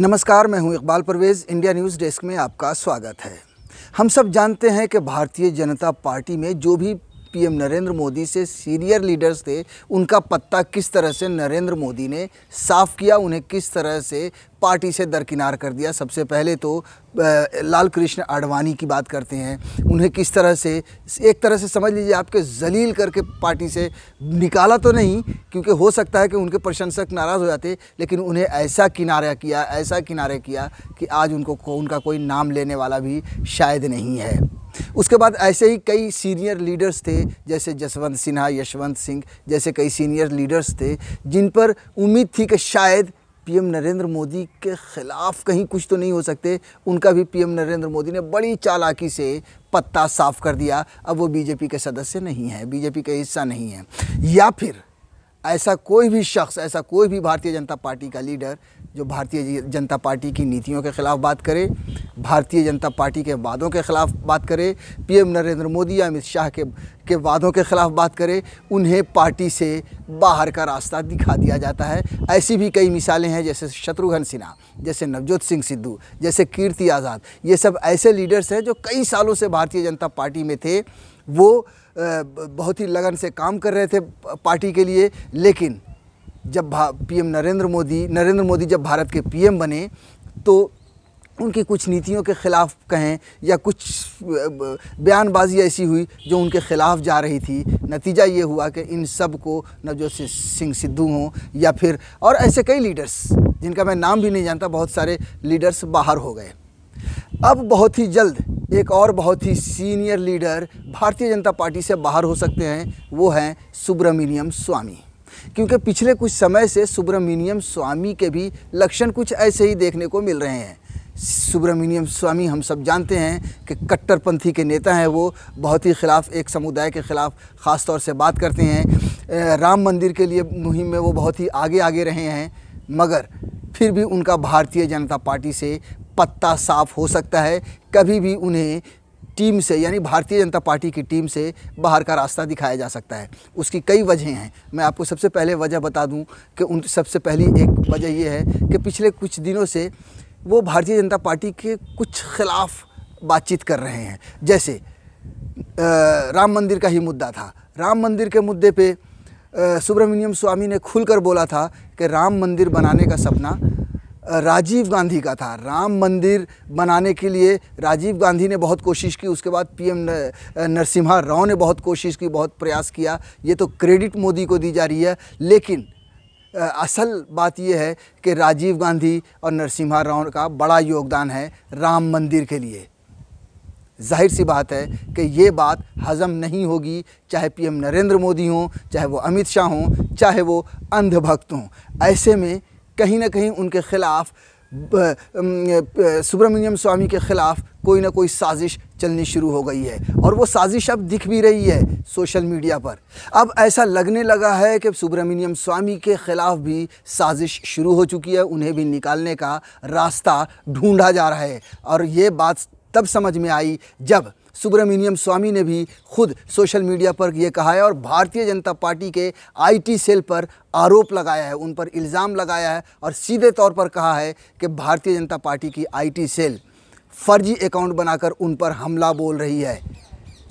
नमस्कार मैं हूं Iqbal Parvez India news desk में आपका स्वागत है हम सब जानते हैं कि भारतीय जनता पार्टी में जो भी पीएम नरेंद्र मोदी से सीनियर लीडर्स थे उनका पत्ता किस तरह से नरेंद्र मोदी ने साफ़ किया उन्हें किस तरह से पार्टी से दरकिनार कर दिया सबसे पहले तो लाल कृष्ण आडवाणी की बात करते हैं उन्हें किस तरह से एक तरह से समझ लीजिए आपके जलील करके पार्टी से निकाला तो नहीं क्योंकि हो सकता है कि उनके प्रशंसक नाराज़ हो जाते लेकिन उन्हें ऐसा किनारा किया ऐसा किनारे किया कि आज उनको उनका कोई नाम लेने वाला भी शायद नहीं है उसके बाद ऐसे ही कई सीनियर लीडर्स थे जैसे जसवंत सिन्हा यशवंत सिंह जैसे कई सीनियर लीडर्स थे जिन पर उम्मीद थी कि शायद पीएम नरेंद्र मोदी के ख़िलाफ़ कहीं कुछ तो नहीं हो सकते उनका भी पीएम नरेंद्र मोदी ने बड़ी चालाकी से पत्ता साफ कर दिया अब वो बीजेपी के सदस्य नहीं हैं बीजेपी के हिस्सा नहीं हैं या फिर ऐसा कोई भी शख्स ऐसा कोई भी भारतीय जनता पार्टी का लीडर जो भारतीय जनता पार्टी की नीतियों के ख़िलाफ़ बात करे भारतीय जनता पार्टी के वादों के ख़िलाफ़ बात करे पीएम नरेंद्र मोदी या अमित शाह के के वादों के ख़िलाफ़ बात करे उन्हें पार्टी से बाहर का रास्ता दिखा दिया जाता है ऐसी भी कई मिसालें हैं जैसे शत्रुघ्न सिन्हा जैसे नवजोत सिंह सिद्धू जैसे कीर्ति आज़ाद ये सब ऐसे लीडर्स हैं जो कई सालों से भारतीय जनता पार्टी में थे वो बहुत ही लगन से काम कर रहे थे पार्टी के लिए लेकिन जब पीएम नरेंद्र मोदी नरेंद्र मोदी जब भारत के पीएम बने तो उनकी कुछ नीतियों के ख़िलाफ़ कहें या कुछ बयानबाजी ऐसी हुई जो उनके ख़िलाफ़ जा रही थी नतीजा ये हुआ कि इन सब को नवजोत सिंह सिद्धू हों या फिर और ऐसे कई लीडर्स जिनका मैं नाम भी नहीं जानता बहुत सारे लीडर्स बाहर हो गए अब बहुत ही जल्द एक और बहुत ही सीनियर लीडर भारतीय जनता पार्टी से बाहर हो सकते हैं वो हैं सुब्रमण्यम स्वामी क्योंकि पिछले कुछ समय से सुब्रमण्यम स्वामी के भी लक्षण कुछ ऐसे ही देखने को मिल रहे हैं सुब्रमण्यम स्वामी हम सब जानते हैं कि कट्टरपंथी के नेता हैं वो बहुत ही ख़िलाफ़ एक समुदाय के ख़िलाफ़ ख़ास तौर से बात करते हैं राम मंदिर के लिए मुहिम में वो बहुत ही आगे आगे रहे हैं मगर फिर भी उनका भारतीय जनता पार्टी से पत्ता साफ हो सकता है कभी भी उन्हें टीम से यानी भारतीय जनता पार्टी की टीम से बाहर का रास्ता दिखाया जा सकता है उसकी कई वजह हैं मैं आपको सबसे पहले वजह बता दूं कि उन सबसे पहली एक वजह यह है कि पिछले कुछ दिनों से वो भारतीय जनता पार्टी के कुछ खिलाफ बातचीत कर रहे हैं जैसे राम मंदिर का ही मुद्दा था राम मंदिर के मुद्दे पे सुब्रमण्यम स्वामी ने खुलकर बोला था कि राम मंदिर बनाने का सपना राजीव गांधी का था राम मंदिर बनाने के लिए राजीव गांधी ने बहुत कोशिश की उसके बाद पीएम नरसिम्हा राव ने बहुत कोशिश की बहुत प्रयास किया ये तो क्रेडिट मोदी को दी जा रही है लेकिन असल बात यह है कि राजीव गांधी और नरसिम्हा राव का बड़ा योगदान है राम मंदिर के लिए जाहिर सी बात है कि ये बात हज़म नहीं होगी चाहे पीएम नरेंद्र मोदी हों चाहे वो अमित शाह हों चाहे वो अंधभक्त हों ऐसे में कहीं ना कहीं उनके ख़िलाफ़ सुब्रमण्यम स्वामी के ख़िलाफ़ कोई ना कोई साजिश चलनी शुरू हो गई है और वो साजिश अब दिख भी रही है सोशल मीडिया पर अब ऐसा लगने लगा है कि सुब्रमण्यम स्वामी के ख़िलाफ़ भी साजिश शुरू हो चुकी है उन्हें भी निकालने का रास्ता ढूंढा जा रहा है और ये बात तब समझ में आई जब सुब्रमण्यम स्वामी ने भी खुद सोशल मीडिया पर यह कहा है और भारतीय जनता पार्टी के आईटी सेल पर आरोप लगाया है उन पर इल्ज़ाम लगाया है और सीधे तौर पर कहा है कि भारतीय जनता पार्टी की आईटी सेल फर्जी अकाउंट बनाकर उन पर हमला बोल रही है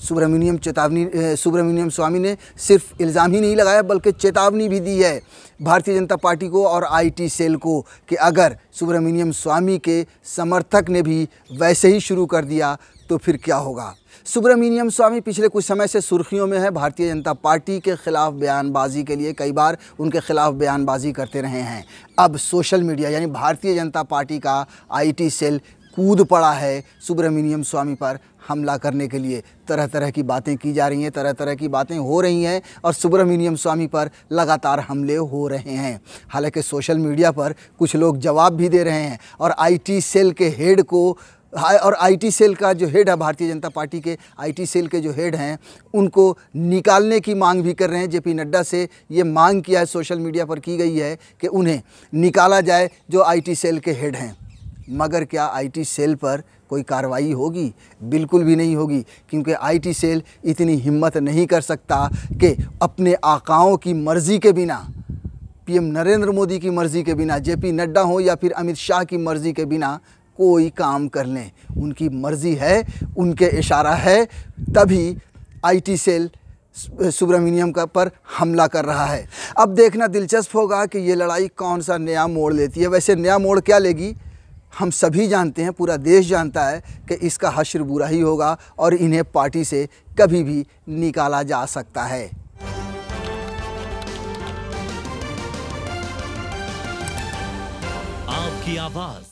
सुब्रमण्यम चेतावनी सुब्रमण्यम स्वामी ने सिर्फ इल्ज़ाम ही नहीं लगाया बल्कि चेतावनी भी दी है भारतीय जनता पार्टी को और आईटी सेल को कि अगर सुब्रमण्यम स्वामी के समर्थक ने भी वैसे ही शुरू कर दिया तो फिर क्या होगा सुब्रमण्यम स्वामी पिछले कुछ समय से सुर्खियों में है भारतीय जनता पार्टी के खिलाफ बयानबाजी के लिए कई बार उनके खिलाफ बयानबाजी करते रहे हैं अब सोशल मीडिया यानी भारतीय जनता पार्टी का आईटी सेल कूद पड़ा है सुब्रमण्यम स्वामी पर हमला करने के लिए तरह तरह की बातें की जा रही हैं तरह तरह की बातें हो रही हैं और सुब्रमण्यम स्वामी पर लगातार हमले हो रहे हैं हालांकि सोशल मीडिया पर कुछ लोग जवाब भी दे रहे हैं और आईटी सेल के हेड को और आईटी सेल का जो हेड है भारतीय जनता पार्टी के आईटी सेल के जो हेड हैं उनको निकालने की मांग भी कर रहे हैं जेपी नड्डा से ये मांग किया है सोशल मीडिया पर की गई है कि उन्हें निकाला जाए जो आईटी सेल के हेड हैं मगर क्या आईटी सेल पर कोई कार्रवाई होगी बिल्कुल भी नहीं होगी क्योंकि आईटी सेल इतनी हिम्मत नहीं कर सकता कि अपने आकाओं की मर्ज़ी के बिना पीएम नरेंद्र मोदी की मर्ज़ी के बिना जेपी नड्डा हो या फिर अमित शाह की मर्ज़ी के बिना कोई काम कर लें उनकी मर्ज़ी है उनके इशारा है तभी आईटी सेल सुब्रमण्यम का पर हमला कर रहा है अब देखना दिलचस्प होगा कि ये लड़ाई कौन सा नया मोड़ लेती है वैसे नया मोड़ क्या लेगी हम सभी जानते हैं पूरा देश जानता है कि इसका हश्र बुरा ही होगा और इन्हें पार्टी से कभी भी निकाला जा सकता है आपकी आवाज़